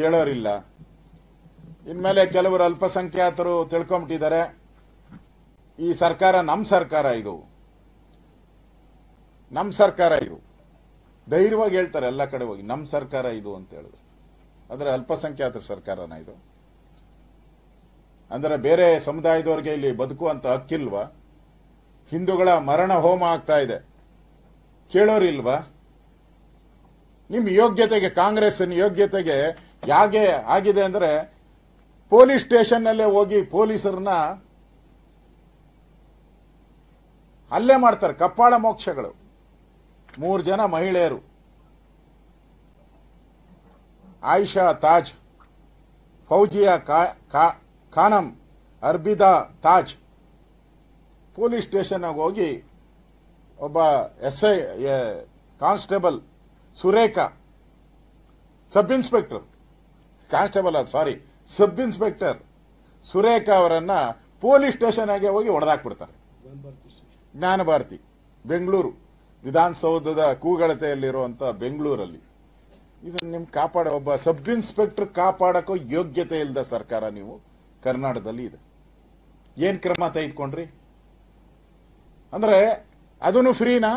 ಕೇಳೋರಿಲ್ಲ ಇನ್ಮೇಲೆ ಕೆಲವರು ಅಲ್ಪಸಂಖ್ಯಾತರು ತಿಳ್ಕೊಂಬಿಟ್ಟಿದ್ದಾರೆ ಈ ಸರ್ಕಾರ ನಮ್ಮ ಸರ್ಕಾರ ಇದು ನಮ್ಮ ಸರ್ಕಾರ ಇದು ಧೈರ್ಯವಾಗಿ ಹೇಳ್ತಾರೆ ಎಲ್ಲ ಕಡೆ ಹೋಗಿ ನಮ್ಮ ಸರ್ಕಾರ ಇದು ಅಂತ ಹೇಳಿದ್ರು ಅಂದರೆ ಅಲ್ಪಸಂಖ್ಯಾತರ ಸರ್ಕಾರನ ಇದು ಅಂದರೆ ಬೇರೆ ಸಮುದಾಯದವ್ರಿಗೆ ಇಲ್ಲಿ ಬದುಕುವಂತ ಹಕ್ಕಿಲ್ವಾ ಹಿಂದೂಗಳ ಮರಣ ಹೋಮ ಆಗ್ತಾ ಇದೆ ಕೇಳೋರಿಲ್ವಾ ನಿಮ್ಮ ಯೋಗ್ಯತೆಗೆ ಕಾಂಗ್ರೆಸ್ ಯೋಗ್ಯತೆಗೆ ಯಾಕೆ ಆಗಿದೆ ಅಂದರೆ ಪೊಲೀಸ್ ಸ್ಟೇಷನ್ನಲ್ಲೇ ಹೋಗಿ ಪೊಲೀಸರನ್ನ ಹಲ್ಲೆ ಮಾಡ್ತಾರೆ ಕಪ್ಪಾಳ ಮೋಕ್ಷಗಳು ಮೂರು ಜನ ಮಹಿಳೆಯರು ಆಯಿಷಾ ತಾಜ್ ಫೌಜಿಯಾ ಖಾನಂ ಅರ್ಬಿದಾ ತಾಜ್ ಪೊಲೀಸ್ ಸ್ಟೇಷನ್ನಾಗ ಹೋಗಿ ಒಬ್ಬ S I constable Surekha sub inspector constable ಅದು ಸಾರಿ ಸಬ್ ಇನ್ಸ್ಪೆಕ್ಟರ್ ಸುರೇಖ ಅವರನ್ನು ಪೊಲೀಸ್ ಸ್ಟೇಷನ್ಗೆ ಹೋಗಿ ಹೊಡೆದಾಕ್ಬಿಡ್ತಾರೆ ಜ್ಞಾನಭಾರತಿ ಬೆಂಗಳೂರು ವಿಧಾನಸೌಧದ ಕೂಗಳತೆಯಲ್ಲಿರುವಂಥ ಬೆಂಗಳೂರಲ್ಲಿ ಇದನ್ನು ನಿಮ್ಮ ಕಾಪಾಡೋ ಒಬ್ಬ ಸಬ್ ಇನ್ಸ್ಪೆಕ್ಟರ್ ಕಾಪಾಡೋಕ್ಕೂ ಯೋಗ್ಯತೆ ಇಲ್ಲದ ಸರ್ಕಾರ ನೀವು ಕರ್ನಾಟಕದಲ್ಲಿ ಇದೆ ಏನು ಕ್ರಮ ತೆಗೆದುಕೊಂಡ್ರಿ ಅಂದರೆ ಅದನ್ನು ಫ್ರೀನಾ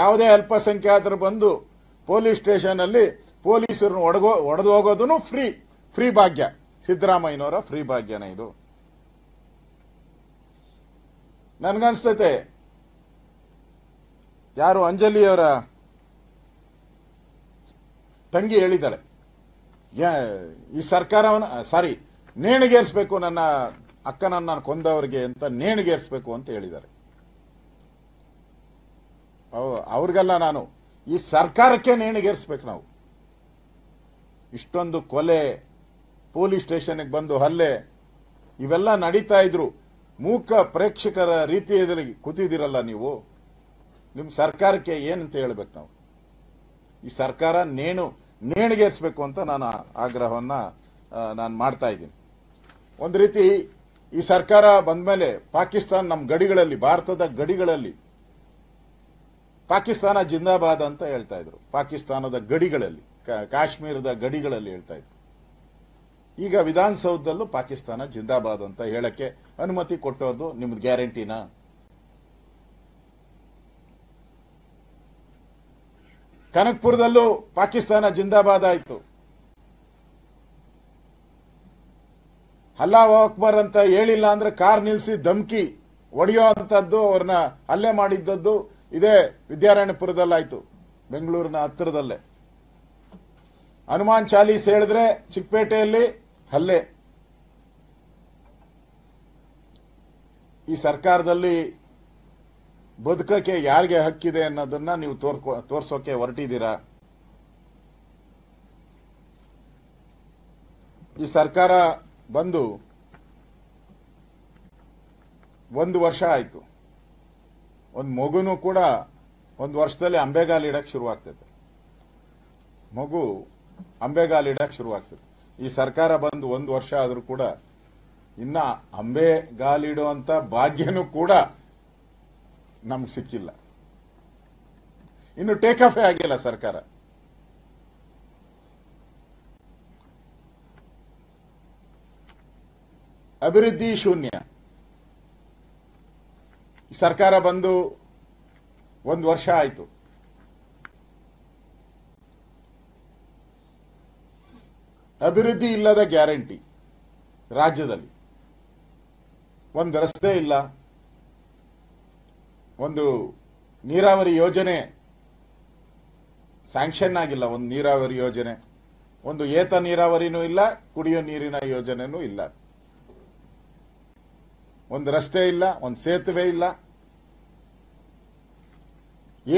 ಯಾವುದೇ ಅಲ್ಪಸಂಖ್ಯಾತರು ಬಂದು ಪೊಲೀಸ್ ಸ್ಟೇಷನಲ್ಲಿ ಪೊಲೀಸರನ್ನು ಒಡಗೋ ಒಡೆದು ಹೋಗೋದನ್ನು ಫ್ರೀ ಫ್ರೀ ಭಾಗ್ಯ ಸಿದ್ದರಾಮಯ್ಯನವರ ಫ್ರೀ ಭಾಗ್ಯನ ಇದು ನನ್ಗನ್ಸ್ತೈತೆ ಯಾರು ಅಂಜಲಿಯವರ ತಂಗಿ ಹೇಳಿದ್ದಾಳೆ ಈ ಸರ್ಕಾರವನ್ನು ಸಾರಿ ನೇಣಿಗೇರಿಸಬೇಕು ನನ್ನ ಅಕ್ಕನನ್ನ ಕೊಂದವರಿಗೆ ಅಂತ ನೇಣಿಗೇರಿಸಬೇಕು ಅಂತ ಹೇಳಿದ್ದಾರೆ ಅವ್ರಿಗೆಲ್ಲ ನಾನು ಈ ಸರ್ಕಾರಕ್ಕೆ ನೇಣಿಗೇರಿಸ್ಬೇಕು ನಾವು ಇಷ್ಟೊಂದು ಕೊಲೆ ಪೊಲೀಸ್ ಸ್ಟೇಷನ್ಗೆ ಬಂದು ಹಲ್ಲೆ ಇವೆಲ್ಲ ನಡೀತಾ ಇದ್ರು ಮೂಕ ಪ್ರೇಕ್ಷಕರ ರೀತಿಯಲ್ಲಿ ಕೂತಿದ್ದೀರಲ್ಲ ನೀವು ನಿಮ್ಮ ಸರ್ಕಾರಕ್ಕೆ ಏನಂತ ಹೇಳ್ಬೇಕು ನಾವು ಈ ಸರ್ಕಾರ ನೇಣು ನೇಣಿಗೇರಿಸಬೇಕು ಅಂತ ನಾನು ಆಗ್ರಹವನ್ನ ನಾನು ಮಾಡ್ತಾ ಇದ್ದೀನಿ ಒಂದು ರೀತಿ ಈ ಸರ್ಕಾರ ಬಂದ ಮೇಲೆ ಪಾಕಿಸ್ತಾನ ನಮ್ಮ ಗಡಿಗಳಲ್ಲಿ ಭಾರತದ ಗಡಿಗಳಲ್ಲಿ ಪಾಕಿಸ್ತಾನ ಜಿಂದಾಬಾದ್ ಅಂತ ಹೇಳ್ತಾ ಇದ್ರು ಪಾಕಿಸ್ತಾನದ ಗಡಿಗಳಲ್ಲಿ ಕಾಶ್ಮೀರದ ಗಡಿಗಳಲ್ಲಿ ಹೇಳ್ತಾ ಇದ್ರು ಈಗ ವಿಧಾನಸೌಧದಲ್ಲೂ ಪಾಕಿಸ್ತಾನ ಜಿಂದಾಬಾದ್ ಅಂತ ಹೇಳಕ್ಕೆ ಅನುಮತಿ ಕೊಟ್ಟೋದು ನಿಮ್ದು ಗ್ಯಾರಂಟಿನ ಕನಕ್ಪುರದಲ್ಲೂ ಪಾಕಿಸ್ತಾನ ಜಿಂದಾಬಾದ್ ಆಯ್ತು ಹಲ್ಲಾ ಅಕ್ಬರ್ ಅಂತ ಹೇಳಿಲ್ಲ ಅಂದ್ರೆ ಕಾರ್ ನಿಲ್ಸಿ ಧಮ್ಕಿ ಒಡೆಯೋ ಅಂತದ್ದು ಅವ್ರನ್ನ ಹಲ್ಲೆ ಮಾಡಿದ್ದದ್ದು ಇದೇ ವಿದ್ಯಾರಾಯಣಪುರದಲ್ಲಾಯ್ತು ಬೆಂಗಳೂರಿನ ಹತ್ತಿರದಲ್ಲೇ ಹನುಮಾನ್ ಚಾಲೀಸ್ ಹೇಳಿದ್ರೆ ಚಿಕ್ಕಪೇಟೆಯಲ್ಲಿ ಹಲ್ಲೆ ಈ ಸರ್ಕಾರದಲ್ಲಿ ಬದುಕಕ್ಕೆ ಯಾರಿಗೆ ಹಕ್ಕಿದೆ ಅನ್ನೋದನ್ನ ನೀವು ತೋರ್ಕೊ ತೋರ್ಸೋಕೆ ಹೊರಟಿದ್ದೀರಾ ಈ ಸರ್ಕಾರ ಬಂದು ಒಂದು ವರ್ಷ ಆಯಿತು ಒಂದು ಮಗುನೂ ಕೂಡ ಒಂದು ವರ್ಷದಲ್ಲಿ ಶುರು ಶುರುವಾಗ್ತದೆ ಮಗು ಅಂಬೆಗಾಲಿಡಕ್ಕೆ ಶುರುವಾಗ್ತದೆ ಈ ಸರ್ಕಾರ ಬಂದು ಒಂದು ವರ್ಷ ಆದರೂ ಕೂಡ ಇನ್ನ ಅಂಬೆ ಭಾಗ್ಯನೂ ಕೂಡ ನಮ್ಗೆ ಸಿಕ್ಕಿಲ್ಲ ಇನ್ನು ಟೇಕ್ ಆಫ್ ಆಗಿಲ್ಲ ಸರ್ಕಾರ ಅಭಿವೃದ್ಧಿ ಶೂನ್ಯ ಸರ್ಕಾರ ಬಂದು ಒಂದು ವರ್ಷ ಆಯ್ತು ಅಭಿವೃದ್ಧಿ ಇಲ್ಲದ ಗ್ಯಾರಂಟಿ ರಾಜ್ಯದಲ್ಲಿ ಒಂದು ರಸ್ತೆ ಇಲ್ಲ ಒಂದು ನೀರಾವರಿ ಯೋಜನೆ ಸ್ಯಾಂಕ್ಷನ್ ಆಗಿಲ್ಲ ಒಂದು ನೀರಾವರಿ ಯೋಜನೆ ಒಂದು ಏತ ನೀರಾವರಿನೂ ಇಲ್ಲ ಕುಡಿಯೋ ನೀರಿನ ಯೋಜನೆನೂ ಇಲ್ಲ ಒಂದು ರಸ್ತೆ ಇಲ್ಲ ಒಂದು ಸೇತುವೆ ಇಲ್ಲ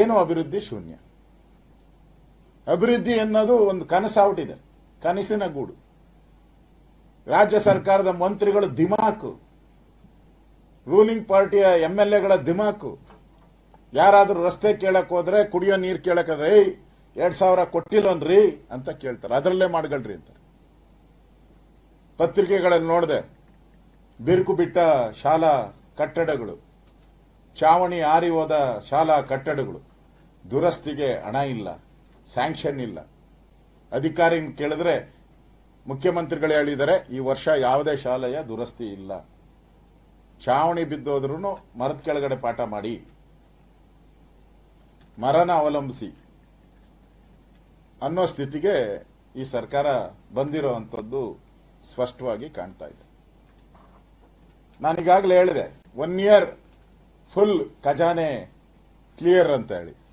ಏನು ಅಭಿವೃದ್ಧಿ ಶೂನ್ಯ ಅಭಿವೃದ್ಧಿ ಅನ್ನೋದು ಒಂದು ಕನಸಾವುಟಿದೆ ಕನಸಿನ ಗೂಡು ರಾಜ್ಯ ಸರ್ಕಾರದ ಮಂತ್ರಿಗಳು ದಿಮಾಕು ರೂಲಿಂಗ್ ಪಾರ್ಟಿಯ ಎಂ ಎಲ್ ಎಗಳ ದಿಮಾಕು ಯಾರಾದರೂ ರಸ್ತೆ ಕೇಳಕ್ ಹೋದ್ರೆ ಕುಡಿಯೋ ನೀರು ಕೇಳಕ್ಕಾದ್ರೆ ಎರಡ್ ಎರಡು ಸಾವಿರ ಕೊಟ್ಟಿಲ್ಲನ್ರಿ ಅಂತ ಕೇಳ್ತಾರೆ ಅದರಲ್ಲೇ ಮಾಡ್ಗಳ್ರಿ ಅಂತ ಪತ್ರಿಕೆಗಳನ್ನು ನೋಡಿದೆ ಬಿರುಕು ಬಿಟ್ಟ ಶಾಲಾ ಕಟ್ಟಡಗಳು ಚಾವಣಿ ಆರಿ ಹೋದ ಶಾಲಾ ಕಟ್ಟಡಗಳು ದುರಸ್ತಿಗೆ ಹಣ ಇಲ್ಲ ಸ್ಯಾಂಕ್ಷನ್ ಇಲ್ಲ ಅಧಿಕಾರಿ ಕೇಳಿದ್ರೆ ಮುಖ್ಯಮಂತ್ರಿಗಳು ಹೇಳಿದರೆ ಈ ವರ್ಷ ಯಾವುದೇ ಶಾಲೆಯ ದುರಸ್ತಿ ಇಲ್ಲ ಛಾವಣಿ ಬಿದ್ದೋದ್ರೂ ಮರದ ಕೆಳಗಡೆ ಪಾಠ ಮಾಡಿ ಮರನ ಅವಲಂಬಿಸಿ ಅನ್ನೋ ಸ್ಥಿತಿಗೆ ಈ ಸರ್ಕಾರ ಬಂದಿರೋ ಸ್ಪಷ್ಟವಾಗಿ ಕಾಣ್ತಾ ಇದೆ ನಾನೀಗಾಗಲೇ ಹೇಳಿದೆ ಒನ್ ಇಯರ್ ಫುಲ್ ಖಜಾನೆ ಕ್ಲಿಯರ್ ಅಂತ ಹೇಳಿ